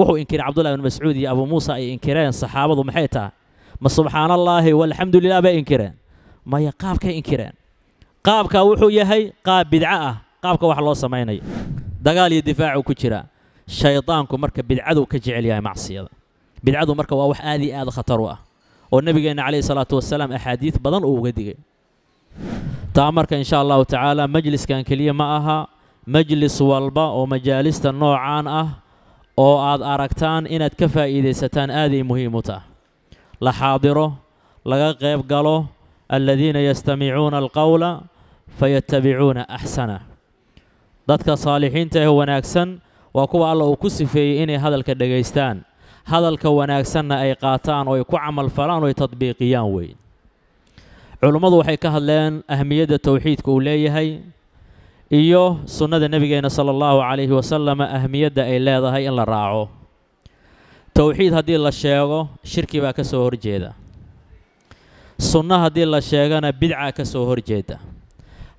wuxuu inkiray cabdullahi ibn mascuud iyo abuu muusa ay inkireen saxaabadu maxay tahay ma subxaana allaahi walxamdu lilah bay inkireen maya qaabkay inkireen qaabka wuxuu yahay qaab bidco ah qaabka wax loo samaynayo dagaal iyo difaacuu ku jiraa shaydaanku marka bidcaduu ka jecel yahay macsiyada bidcadu marka waa wax aad iyo aad khatar u ah oo nabigeenna calayhi salaatu wasalaam axaadiid badan uu uga digay taa marka insha allahu tacaala majliskan keliya ma aha majlis walba oo majaalista noocaan ah oo aad aragtaan inaad ka faa'iidaysataan aaday muhiim u tah la xaadiro laga qayb galo alladiina yastamicuuna alqowla fayatabicuuna axsana dadka saalixiinta ee wanaagsan waa kuwa alla uu ku sifeeyey inay hadalka dhagaystaan hadalka wanaagsanna ay qaataan oo ay ku camal falaan oo ay tadbiiqiyaan weyn culummadu waxay ka hadleen ahmiyadda towxiidka uu leeyahay iyo sunnada nebigeena sala allahu calayhi wasalama ahmiyadda ay leedahay in la raaco towxiid haddii la sheego shirki baa ka soo horjeeda sunno haddii la sheegana bidcaa ka soo horjeeda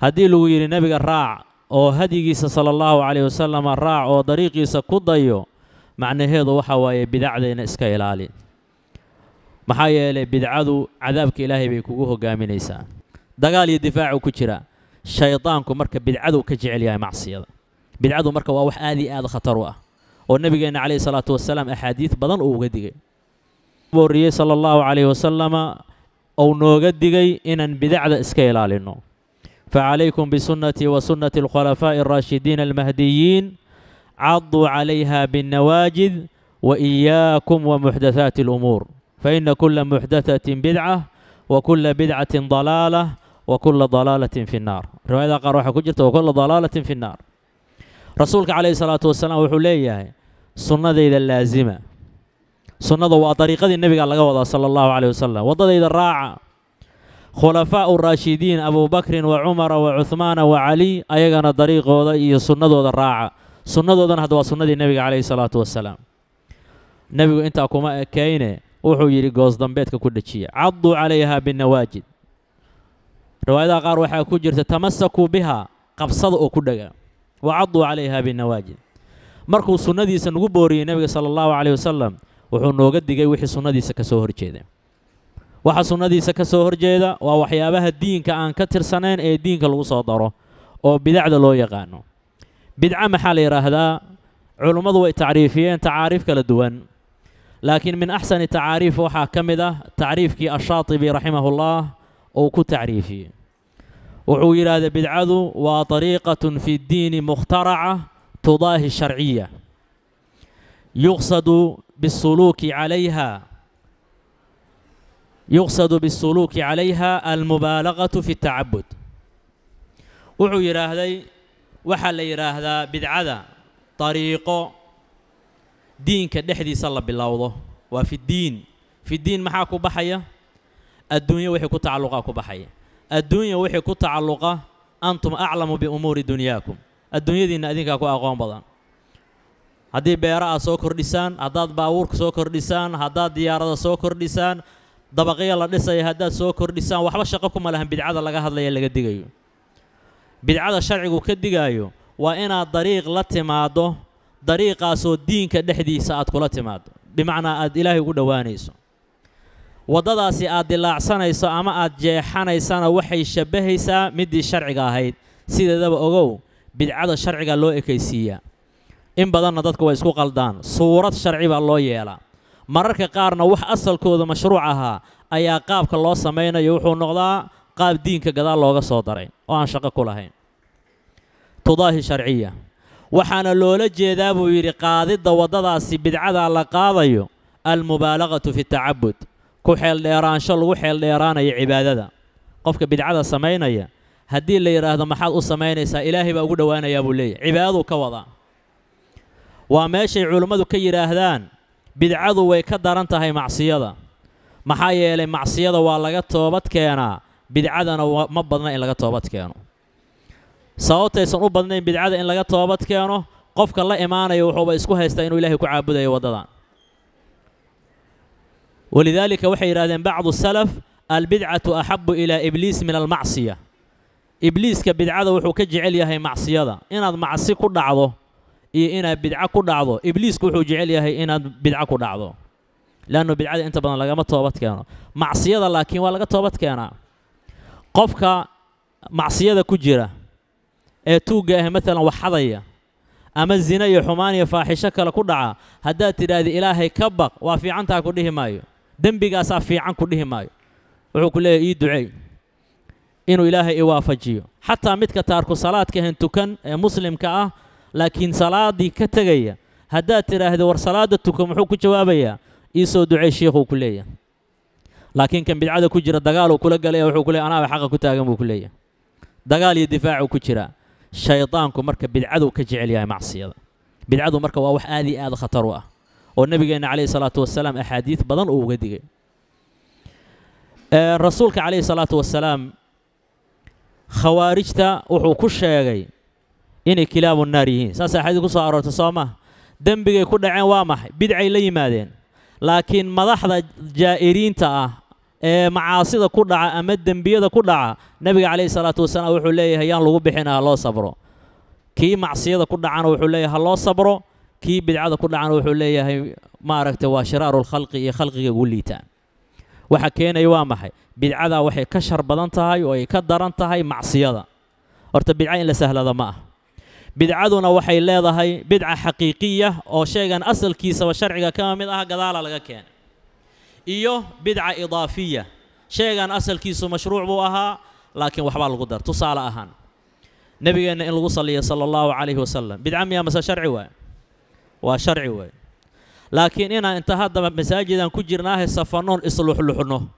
haddii lagu yidhi nebiga raac oo hadyigiisa sala allahu calayhi wasalama raac oo dariiqiisa ku dayo macnaheedu waxa waaye bidacdayna iska ilaali maxaa yeelay bidcadu cadaabka ilaahay bay kugu hogaaminaysaa dagaal iyo difaacuu ku jira shaydaanku marka bidcadu ka jecel yahay macsiyada bidcadu marka waa wax aad iyo aad khatar u ah oo nabigeenna calayhi salaatu wasalaam axaadiid badan uu uga digay horiyey sala allahu calayhi wasalama ou nooga digay inaan bidacda iska ilaalino facalaykum bisunnatii wa sunnati alkhulafaa'i alraashidiina almahdiyiin caduu calayha binnawaajid wa iyaakum wa muxdathaati alumuur fa ina kulla muxdathatin bidcah wa kulla bidcatin dalaalah wa kula dalaalatin fi nnaar riwaayada qaar waxaa ku jirta wa kula dalaalatin fi nnaar rasuulka calayhi salaatu wasalaam wuxuu leeyahay sunnadayda laasima sunnada waa dariiqadii nebiga laga wadaa sala allahu caleyh wasalam wadadayda raaca khulafaau raashidiin abubakrin wa cumara wa cuhmaana wa cali ayagana dariiqooda iyo sunnadooda raaca sunnadoodana hadda waa sunnadii nebiga caleyhi salaatu wasalaam nebigu intaa kuma ekayne wuxuu yidhi goosdambeedka ku dhejiya caduu calayha binnawaajid riwaayadaha qaar waxaa ku jirta tamasakuu bihaa qabsada oo ku dhaga wa caduu calayha binawaajid markuu sunnadiisa nagu booriyey nebiga sala allahu caleyhi wasalam wuxuu nooga digay wixii sunnadiisa ka soo horjeeda waxa sunnadiisa ka soo horjeeda waa waxyaabaha diinka aan ka tirsanayn ee diinka lagu soo daro oo bidacda loo yaqaano bidca maxaa la yidhaahdaa culummadu way tacriifiyeen tacaariif kala duwan laakiin min axsani tacaariif waxaa ka mid ah tacriifkii ashaatibi raximahullah uu ku tacriifiye wuxuu yidhaahday bidcadu waa dariiqatun fi ddiini mukhtaraca tudaahi sharciya yuqsadu bisuluuki calayha yuqsadu bisuluuki calayha almubaalagatu fi tacabud wuxuu yidhaahday waxaa la yidhaahdaa bidcada dariiqo diinka dhexdiisa la bilowdo waa fi ddiin fi ddiin maxaa ku baxaya adduunya wixii ku tacalluqa ku baxay adduunya wixii ku tacalluqa antum aclamu biumuuri dunyaakum adduunyadiinna idinkaa ku aqoon badan haddii beera aad soo kordhisaan haddaad baabuurka soo kordhisaan haddaad diyaarada soo kordhisaan dabaqyo la dhisaya haddaad soo kordhisaan waxba shaqo kuma lahan bidcada laga hadlaya laga digayo bidcada sharcigu ka digaayo waa inaad dariiq la timaaddo dariiqaasoo diinka dhexdiisa aad kula timaaddo bimacnaa aad ilaahay ugu dhowaanayso waddadaasi aad dilaacsanayso ama aad jeexanaysana waxay shabahaysaa middii sharciga ahayd sideedaba ogow bidcada sharciga loo ekaysiiyaa in badanna dadku way isku qaldaan suurad sharci baa loo yeelaa mararka qaarna wax asalkooda mashruuc ahaa ayaa qaabka loo samaynayo wuxuu noqdaa qaab diinka gadaal looga soo daray oo aan shaqo ku lahayn tudaahi sharciya waxaana loola jeedaa buu yidhi qaadidda waddadaasi bidcadaa la qaadayo almubaalaqatu fi tacabud ku xeeldheeraansho lagu xeeldheeraanayo cibaadada qofka bidcada samaynaya haddii la yidhaahdo maxaad u samaynaysaa ilaahay baa ugu dhowaanayaa buu leeyahy cibaadaduu ka wadaa waa meeshay culimmadu ka yidhaahdaan bidcadu way ka daran tahay macsiyada maxaa yeelay macsiyada waa laga toobad keenaa bidcadana ma badna in laga toobad keeno sababtaysan u badnayn bidcada in laga toobad keeno qofka la imaanaya wuxuuba isku haystaa inuu ilaahay ku caabudayo waddadan walidaalika waxay yidhahdeen bacdu salaf albidcatu axabu ilaa ibliis min almacsiya ibliiska bidcada wuxuu ka jecel yahay macsiyada inaad macsi ku dhacdo iyo inaad bidco ku dhacdo ibliisku wuxuu jecel yahay inaad bidco ku dhacdo leannu bidcada inta badan lagama toobad keeno macsiyada laakiin waa laga toobad keenaa qofka macsiyada ku jira ee tuugga ah maalan waxadaya ama zina iyo xumaan iyo faaxisho kale ku dhaca haddaad tidhaahdi ilaahay ka baq waa fiicantaa ku dhihi maayo dembigaasaa fiican ku dhihi maayo wuxuu ku leeyahy ii duceey inuu ilaahay i waafajiyo xataa midka taarku salaadkahan tukan ee muslimka ah laakiin salaadii ka tegaya haddaad tidhaahdo war salaada tukan wuxuu ku jawaabayaa ii soo ducey shiikhuu ku leeyahy laakiin kan bidcada ku jira dagaaluu kula galay wuxuu ku leey anaaba xaqa ku taagan buu ku leeyahay dagaal iyo difaacuu ku jiraa shaydaanku marka bidcaduu ka jecel yahay macsiyada bidcadu marka waa wax aad i aada khatar u ah oo nabigeena calayhi salaatu wasalaam axaadiid badan uu uga digay rasuulka calayhi salaatu wasalaam khawaarijta wuxuu ku sheegay inay kilaabu naar yihiin saas axaadiid kusoo aroortay soo maha dembigay ku dhaceen waa maxay bidcay la yimaadeen laakiin madaxda jaa'iriinta ah ee macaasida ku dhaca ama dembiyada ku dhaca nebiga calayhi salaatu wasalaam wuxuu leeyahay yaan lagu bixin ah loo sabro kii macsiyada ku dhacana wuxuu leeyahay ha loo sabro kii bidcada ku dhacana wuxuu leeyahay maaragtay waa shiraaru lkhalqi iyo khalqiga ugu liitaan waxa keenaya waa maxay bidcadaa waxay ka shar badan tahay oo ay ka daran tahay macsiyada horta bidca in la sahlada ma ah bidcaduna waxay leedahay bidca xaqiiqiya oo sheegan asalkiisaba sharciga kama mid ah gadaala laga keenay iyo bidca idaafiya sheegan asalkiisu mashruuc buu ahaa laakiin waxbaa lagu dar tusaale ahaan nabigeenna in lagu saliya sala allahu calayhi wasalam bidca miyaa mase sharci waay waa sharci wey laakiin inaan inta haddaba masaajidan ku jirnaahay safannoon isluxluxno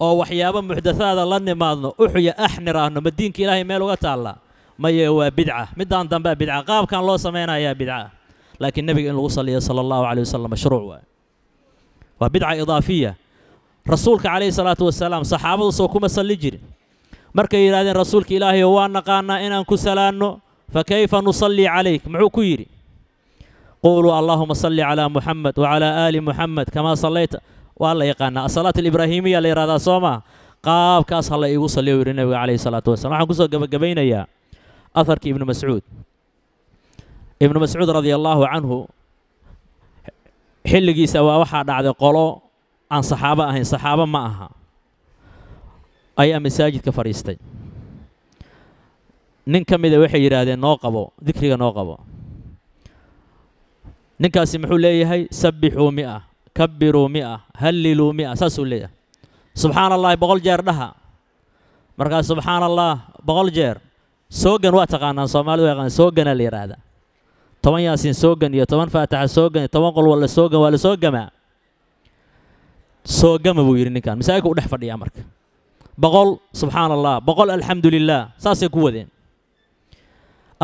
oo waxyaabo muxdathaada la nimaadno uxuya axniraahno ma diinka ilaahay meel uga taalla maye waa bidca middaan dambea bidca qaabkan loo samaynayaa bidca laakiin nebiga in lagu saliya sala allahu caleyh wasalam mashruuc waay waa bidca idaafiya rasuulka calayhi salaatu wasalaam saxaabadu soo kuma salli jirin markay yidhahdeen rasuulka ilaahayo waa naqaanaa inaan ku salaanno fa kayfa nusalli calayk muxuu ku yidhi quuluu allaahuma salli calaa muxamed wacalaa aali muxamed kamaa sallayta waa la yaqaanaa asalaat alibraahimiya la yidhahdaa soo maa qaabkaas ha la iigu salliyo yidhi nabiga calayhi salaatu wasalam waxaan kusoo gebagabaynayaa aharkii ibnu mascuud ibnu mascuud radia allaahu canhu xilligiisa waa waxaa dhacday qolo aan saxaabo ahayn saxaabo ma aha ayaa masaajidka fadhiistay nin ka mida waxay yidhaahdeen noo qabo dikriga noo qabo ninkaasi muxuu leeyahay sabixuu mia kabiruu mia halliluu mia saasuu leeyahay subxaan allahi boqol jeer dhaha markaa subxaan allah boqol jeer soogan waa taqaanaan soomaalidu yaqaan sooganaa la yidhaahdaa toban yaasiin soogan iyo toban faataxa soogan toban qol walla soogan waa la soogamaa soogama buu yidhi ninkan masaajidka u dhex fadhiyaa marka boqol subxaan allah boqol alxamdu lilah saasay ku wadeen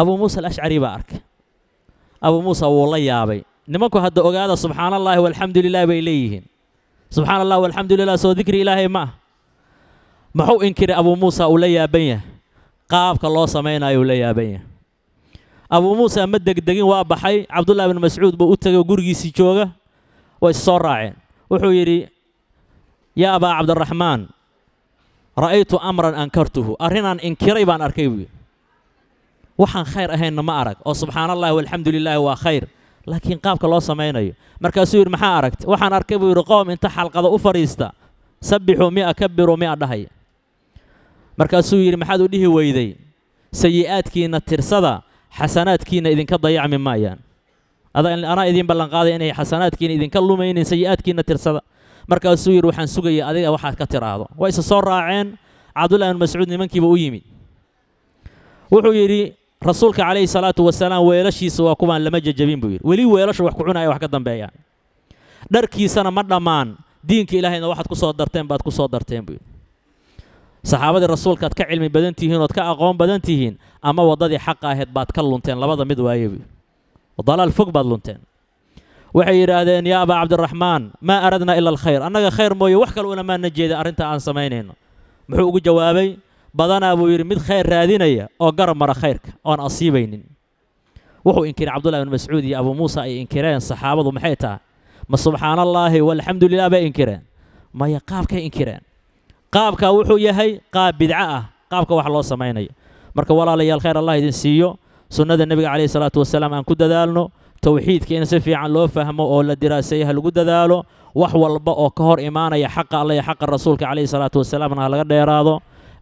abuu muusa alashcari baa arkay abuu muusa wuu la yaabay nimanku hadda ogaada subxaan allahi walxamdulilah bay leeyihiin subxaan walxamdu lilah soo dikri ilaahay ma ah muxuu inkiray abuu muusa uu la yaaban yahay qaabka loo samaynayo uu la yaaban yahay abuu muusa ma degdegin waa baxay cabdullahi bin mascuud buu u tegay gurigiisii jooga way is soo raaceen wuxuu yidhi yaa abaa cabdiraxmaan ra'aytu amran ankartuhu arrinaan inkiray baan arkay buu yidhi waxaan khayr ahaynna ma arag oo oh, subxaan allahi walxamdulilaahi waa khayr laakiin qaabka loo samaynayo markaasuu yidhi maxaa aragta waxaan arkay buu yidhi qoom inta xalqada u fadhiista sabbixuu mia kabiruu mia dhahay markaasuu yidhi maxaad u dhihi weyday sayi-aadkiina tirsada xasanaadkiina idinka dayacmi maayaan anaa idiin ballanqaaday inay xasanaadkiina idinka lumaynin sayi'aadkiinna tirsada markaasuu yidhi waxaan sugaya adiga waxaad ka tiraahdo way isa soo raaceen cabdullahi bn mascuud nimankiiba u yimid wuxuu yidhi rasuulka calayhi salaatu wasalaam weelashiisa waa kuwaan lama jejabin buu yidhi weli weelasha wax ku cunaya wax ka dambeeyaan dharkiisana ma dhammaan diinka ilaahayna waxaad ku soo darteen baad ku soo darteen buu yidhi saxaabadii rasuulka ad ka cilmi badan tihiin ood ka aqoon badan tihiin ama waddadii xaqa ahayd baad ka lunteen labada mid waaye buu oo dalaal fog baad lunteen waxay yidhaahdeen yaa abaa cabdiraxmaan maa aradnaa ila alkhayr annaga khayr mooye wax kale maana jeeda arrinta aan samaynayno muxuu ugu jawaabay badanaa buu yidhi mid khayr raadinaya oo garab mara khayrka oon asiibaynin wuxuu inkiray cabdullahi ibnu mascuud iyo abuu muusa ay inkireen saxaabadu maxay tahay ma subxaanallaahi walxamdu lilah bay inkireen maya qaabkay inkireen qaabka wuxuu yahay qaab bidca ah qaabka wax loo samaynayo marka walaalayaal khayr allah idin siiyo sunnada nebiga calayhi salaatu wasalaam aan ku dadaalno towxiidka in si fiican loo fahmo oo la diraaseeyo ha ah lagu dadaalo wax walba oo ka hor imaanaya xaqa alle iyo xaqa rasuulka calayhi salaatu wasalaamna ha laga dheeraado